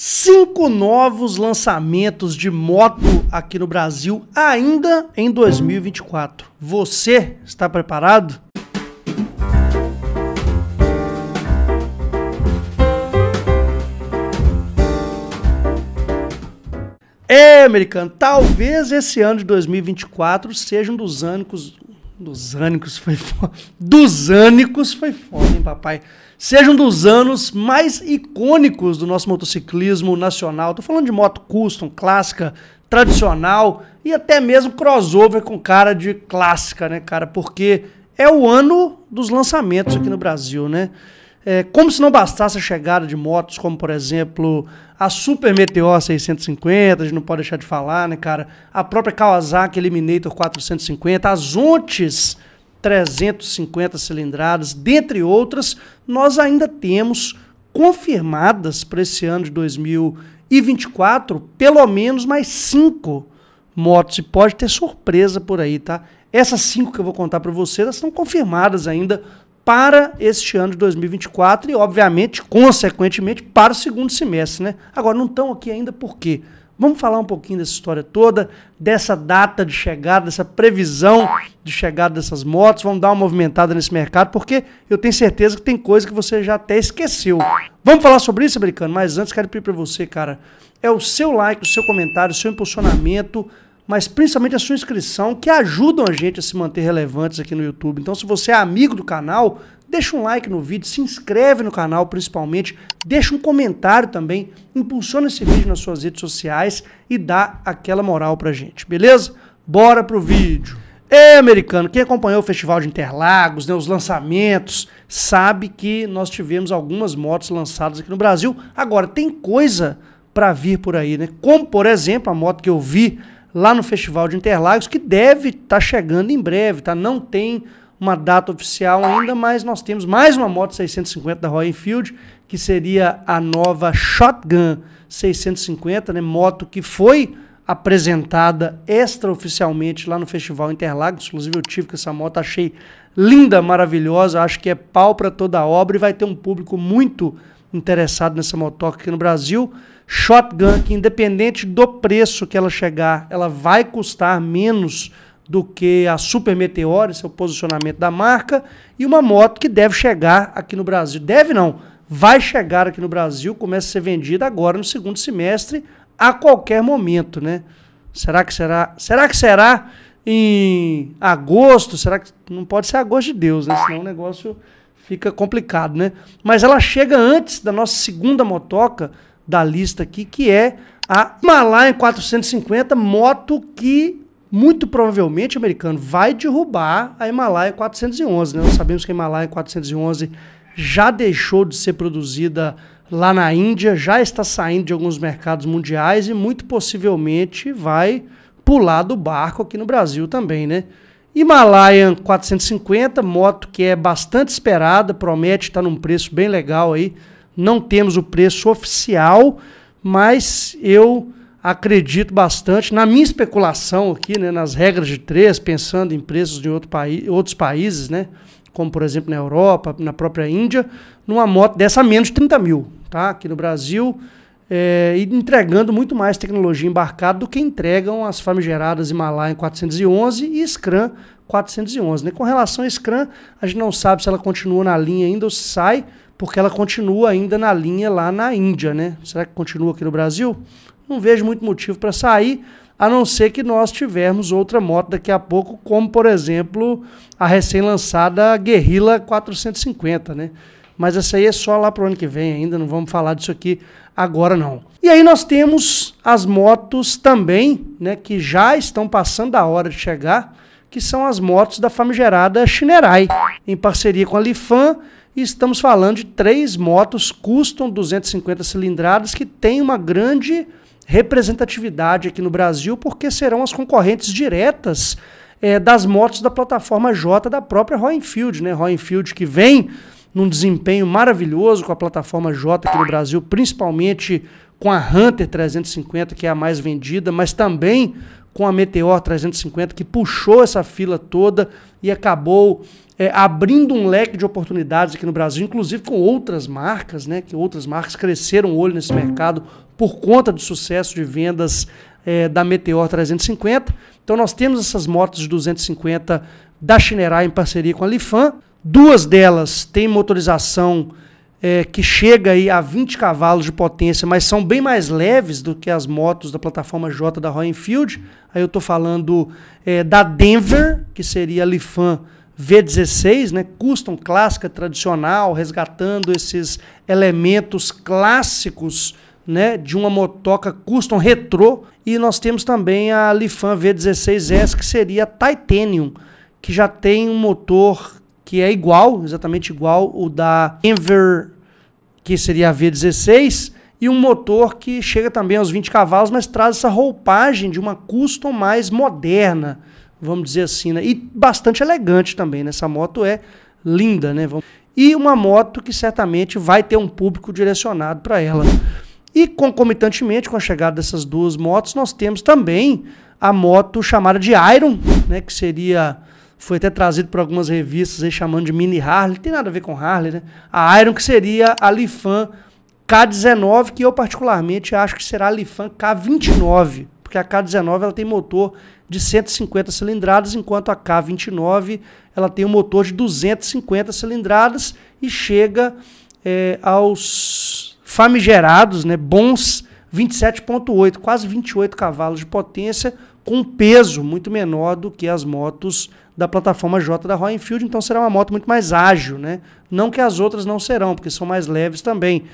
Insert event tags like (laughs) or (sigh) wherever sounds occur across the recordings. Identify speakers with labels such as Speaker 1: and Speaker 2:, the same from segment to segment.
Speaker 1: cinco novos lançamentos de moto aqui no Brasil ainda em 2024. Você está preparado? É, americano, talvez esse ano de 2024 seja um dos anos, dos ânicos foi foda. Dos ânicos foi foda, hein, papai? Seja um dos anos mais icônicos do nosso motociclismo nacional. Tô falando de moto custom, clássica, tradicional e até mesmo crossover com cara de clássica, né, cara? Porque é o ano dos lançamentos aqui no Brasil, né? É, como se não bastasse a chegada de motos, como por exemplo a Super Meteor 650, a gente não pode deixar de falar, né, cara? A própria Kawasaki Eliminator 450, as Ontes 350 cilindradas, dentre outras, nós ainda temos confirmadas para esse ano de 2024 pelo menos mais cinco motos e pode ter surpresa por aí, tá? Essas cinco que eu vou contar para vocês, elas estão confirmadas ainda para este ano de 2024 e, obviamente, consequentemente, para o segundo semestre, né? Agora, não estão aqui ainda por quê? Vamos falar um pouquinho dessa história toda, dessa data de chegada, dessa previsão de chegada dessas motos. Vamos dar uma movimentada nesse mercado, porque eu tenho certeza que tem coisa que você já até esqueceu. Vamos falar sobre isso, Americano? Mas antes, quero pedir para você, cara, é o seu like, o seu comentário, o seu impulsionamento mas principalmente a sua inscrição, que ajudam a gente a se manter relevantes aqui no YouTube. Então, se você é amigo do canal, deixa um like no vídeo, se inscreve no canal principalmente, deixa um comentário também, impulsiona esse vídeo nas suas redes sociais e dá aquela moral pra gente, beleza? Bora pro vídeo! É, americano, quem acompanhou o Festival de Interlagos, né, os lançamentos, sabe que nós tivemos algumas motos lançadas aqui no Brasil. Agora, tem coisa para vir por aí, né? Como, por exemplo, a moto que eu vi lá no Festival de Interlagos, que deve estar tá chegando em breve, tá? Não tem uma data oficial ainda, mas nós temos mais uma moto 650 da Royal Enfield, que seria a nova Shotgun 650, né? Moto que foi apresentada extraoficialmente lá no Festival Interlagos. Inclusive eu tive com essa moto, achei linda, maravilhosa, acho que é pau para toda obra e vai ter um público muito interessado nessa motoca aqui no Brasil, Shotgun, que independente do preço que ela chegar, ela vai custar menos do que a Super Meteor, seu é posicionamento da marca, e uma moto que deve chegar aqui no Brasil. Deve não, vai chegar aqui no Brasil, começa a ser vendida agora no segundo semestre, a qualquer momento, né? Será que será? Será que será em agosto? Será que não pode ser agosto de Deus, né? Senão o negócio fica complicado, né? Mas ela chega antes da nossa segunda motoca da lista aqui, que é a Himalayan 450, moto que muito provavelmente, americano, vai derrubar a Himalaia 411. Né? Nós sabemos que a Himalaia 411 já deixou de ser produzida lá na Índia, já está saindo de alguns mercados mundiais e muito possivelmente vai pular do barco aqui no Brasil também, né? Himalayan 450, moto que é bastante esperada, promete estar tá num preço bem legal aí. Não temos o preço oficial, mas eu acredito bastante na minha especulação aqui, né, nas regras de três, pensando em preços de outro outros países, né, como por exemplo na Europa, na própria Índia, numa moto dessa a menos de 30 mil. Tá? Aqui no Brasil, é, e entregando muito mais tecnologia embarcada do que entregam as famigeradas Himalaia 411 e Scrum 411. Né? Com relação a Scrum, a gente não sabe se ela continua na linha ainda ou se sai, porque ela continua ainda na linha lá na Índia. Né? Será que continua aqui no Brasil? Não vejo muito motivo para sair, a não ser que nós tivermos outra moto daqui a pouco, como por exemplo a recém-lançada Guerrilla 450, né? Mas essa aí é só lá para o ano que vem ainda, não vamos falar disso aqui agora não. E aí nós temos as motos também, né, que já estão passando a hora de chegar, que são as motos da famigerada Shinerai, em parceria com a Lifan, e estamos falando de três motos custom 250 cilindradas que tem uma grande representatividade aqui no Brasil, porque serão as concorrentes diretas é, das motos da plataforma J da própria Royal Enfield, né? Royal Enfield que vem num desempenho maravilhoso com a plataforma J aqui no Brasil, principalmente com a Hunter 350, que é a mais vendida, mas também com a Meteor 350, que puxou essa fila toda e acabou é, abrindo um leque de oportunidades aqui no Brasil, inclusive com outras marcas, né? Que outras marcas cresceram o olho nesse mercado por conta do sucesso de vendas é, da Meteor 350. Então nós temos essas motos de 250 da Chinerai em parceria com a Lifan. Duas delas têm motorização é, que chega aí a 20 cavalos de potência, mas são bem mais leves do que as motos da plataforma J da Royal Enfield. Aí eu estou falando é, da Denver, que seria a Lifan V16, né? Custom clássica tradicional, resgatando esses elementos clássicos né, de uma motoca custom retrô. E nós temos também a Lifan V16S, que seria a Titanium, que já tem um motor que é igual, exatamente igual o da Enver, que seria a V16, e um motor que chega também aos 20 cavalos, mas traz essa roupagem de uma custom mais moderna, vamos dizer assim, né? E bastante elegante também, né? Essa moto é linda, né? E uma moto que certamente vai ter um público direcionado para ela. E concomitantemente com a chegada dessas duas motos, nós temos também a moto chamada de Iron, né, que seria foi até trazido por algumas revistas aí chamando de mini Harley, não tem nada a ver com Harley, né? A Iron que seria a Lifan K19, que eu particularmente acho que será a Lifan K29, porque a K19 ela tem motor de 150 cilindradas, enquanto a K29 ela tem um motor de 250 cilindradas e chega é, aos famigerados, né, bons 27.8, quase 28 cavalos de potência, com peso muito menor do que as motos da plataforma J da Royal Enfield, então será uma moto muito mais ágil, né? Não que as outras não serão, porque são mais leves também.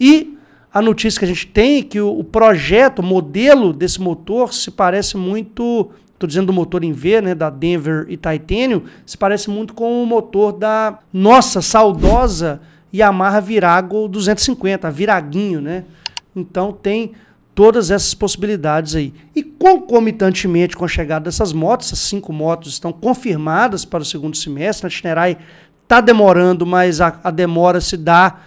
Speaker 1: E a notícia que a gente tem é que o, o projeto, o modelo desse motor se parece muito, estou dizendo do motor em V, né, da Denver e Titanium, se parece muito com o motor da nossa saudosa Yamaha Virago 250, a Viraguinho, né? Então tem todas essas possibilidades aí. E Concomitantemente com a chegada dessas motos, essas cinco motos estão confirmadas para o segundo semestre. A Itinerai está demorando, mas a, a demora se dá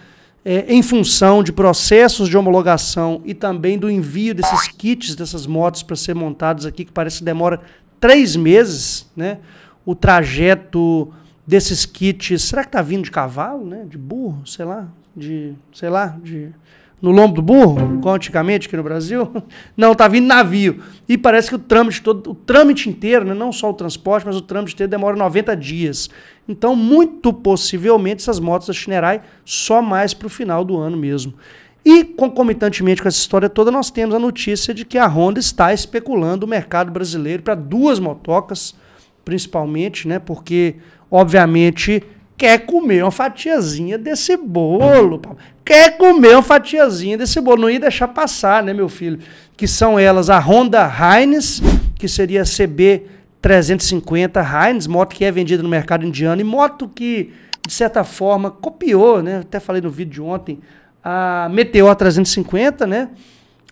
Speaker 1: é, em função de processos de homologação e também do envio desses kits, dessas motos para ser montados aqui, que parece que demora três meses, né? O trajeto desses kits. Será que tá vindo de cavalo, né? De burro, sei lá, de, sei lá, de no lombo do burro, como antigamente aqui no Brasil. (laughs) Não, tá vindo navio. E parece que o trâmite todo, o trâmite inteiro, né, não só o transporte, mas o trâmite inteiro demora 90 dias. Então, muito possivelmente, essas motos da Chinerai só mais para o final do ano mesmo. E concomitantemente com essa história toda, nós temos a notícia de que a Honda está especulando o mercado brasileiro para duas motocas, principalmente, né? Porque, obviamente, quer comer uma fatiazinha desse bolo. Quer comer uma fatiazinha desse bolo. Não ia deixar passar, né, meu filho? Que são elas a Honda Heinz, que seria a CB 350 Heinz, moto que é vendida no mercado indiano e moto que, de certa forma, copiou, né? Até falei no vídeo de ontem, a Meteor 350, né?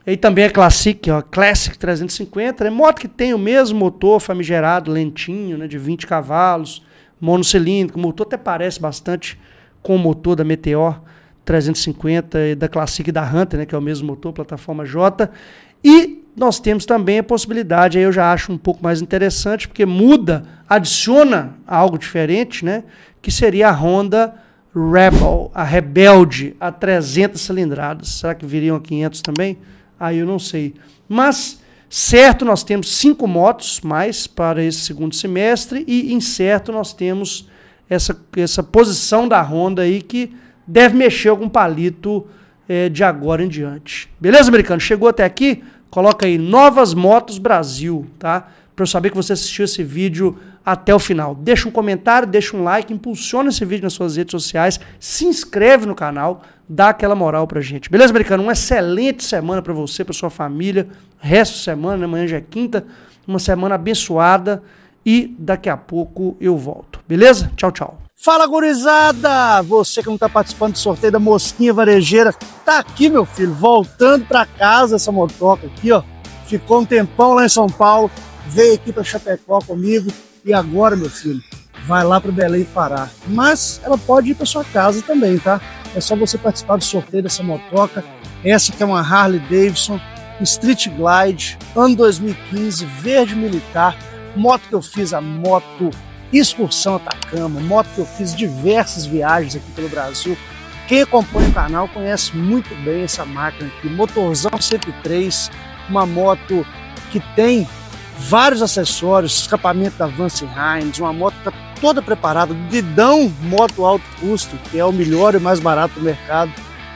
Speaker 1: E também a Classic, ó, Classic 350, né? Moto que tem o mesmo motor famigerado, lentinho, né? De 20 cavalos monocilíndrico, motor até parece bastante com o motor da Meteor 350 e da Classic e da Hunter, né, que é o mesmo motor, plataforma J. E nós temos também a possibilidade, aí eu já acho um pouco mais interessante, porque muda, adiciona algo diferente, né, que seria a Honda Rebel, a Rebelde, a 300 cilindradas. Será que viriam a 500 também? Aí eu não sei. Mas Certo, nós temos cinco motos mais para esse segundo semestre e incerto nós temos essa, essa posição da Honda aí que deve mexer algum palito é, de agora em diante. Beleza, americano? Chegou até aqui? Coloca aí Novas Motos Brasil, tá? para eu saber que você assistiu esse vídeo até o final. Deixa um comentário, deixa um like, impulsiona esse vídeo nas suas redes sociais, se inscreve no canal, dá aquela moral pra gente. Beleza, americano? Uma excelente semana para você, para sua família. Resto de semana, né? amanhã já é quinta, uma semana abençoada e daqui a pouco eu volto. Beleza? Tchau, tchau. Fala, gurizada! Você que não tá participando do sorteio da mosquinha varejeira, tá aqui, meu filho, voltando para casa essa motoca aqui, ó. Ficou um tempão lá em São Paulo veio aqui para Chapecó comigo e agora, meu filho, vai lá para Belém parar. Mas ela pode ir para sua casa também, tá? É só você participar do sorteio dessa motoca. Essa que é uma Harley Davidson Street Glide, ano 2015, verde militar. Moto que eu fiz a moto excursão Atacama, moto que eu fiz diversas viagens aqui pelo Brasil. Quem acompanha o canal conhece muito bem essa máquina aqui, motorzão 103, uma moto que tem vários acessórios, escapamento da Vance Hines, uma moto tá toda preparada, dedão moto alto custo, que é o melhor e mais barato do mercado.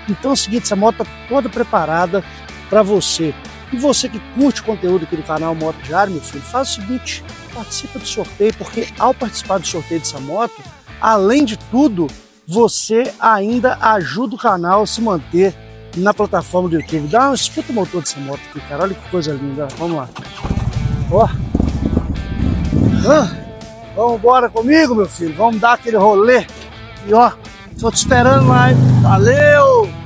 Speaker 1: Então é o seguinte, essa moto tá toda preparada para você. E você que curte o conteúdo aqui do canal Moto Diário, meu filho, faz o seguinte, participa do sorteio, porque ao participar do sorteio dessa moto, além de tudo, você ainda ajuda o canal a se manter na plataforma do YouTube. Dá uma escuta o motor dessa moto aqui, cara. Olha que coisa linda. Vamos lá. Ó. Ah, vamos embora comigo, meu filho. Vamos dar aquele rolê. E ó, tô te esperando lá, hein? Valeu!